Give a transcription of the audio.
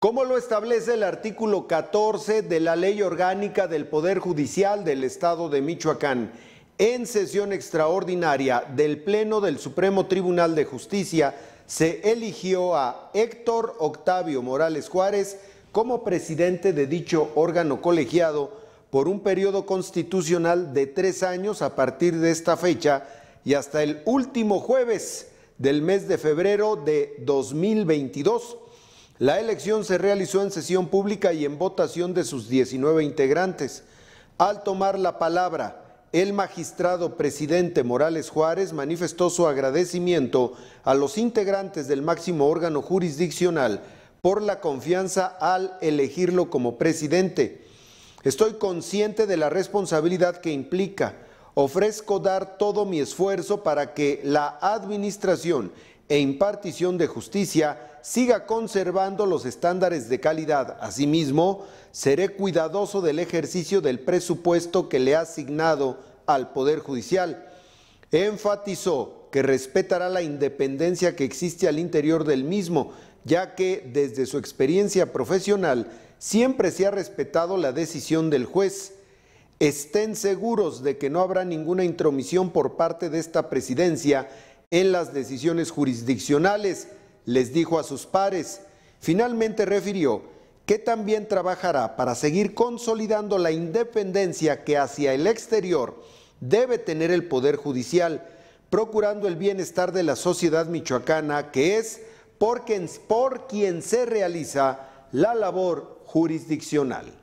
como lo establece el artículo 14 de la Ley Orgánica del Poder Judicial del Estado de Michoacán. En sesión extraordinaria del Pleno del Supremo Tribunal de Justicia, se eligió a Héctor Octavio Morales Juárez como presidente de dicho órgano colegiado por un periodo constitucional de tres años a partir de esta fecha y hasta el último jueves del mes de febrero de 2022 la elección se realizó en sesión pública y en votación de sus 19 integrantes. Al tomar la palabra, el magistrado presidente Morales Juárez manifestó su agradecimiento a los integrantes del máximo órgano jurisdiccional por la confianza al elegirlo como presidente. Estoy consciente de la responsabilidad que implica. Ofrezco dar todo mi esfuerzo para que la administración e impartición de justicia siga conservando los estándares de calidad. Asimismo, seré cuidadoso del ejercicio del presupuesto que le ha asignado al Poder Judicial. Enfatizó que respetará la independencia que existe al interior del mismo, ya que desde su experiencia profesional siempre se ha respetado la decisión del juez. Estén seguros de que no habrá ninguna intromisión por parte de esta presidencia en las decisiones jurisdiccionales, les dijo a sus pares. Finalmente refirió que también trabajará para seguir consolidando la independencia que hacia el exterior debe tener el Poder Judicial, procurando el bienestar de la sociedad michoacana, que es por quien, se realiza la labor jurisdiccional.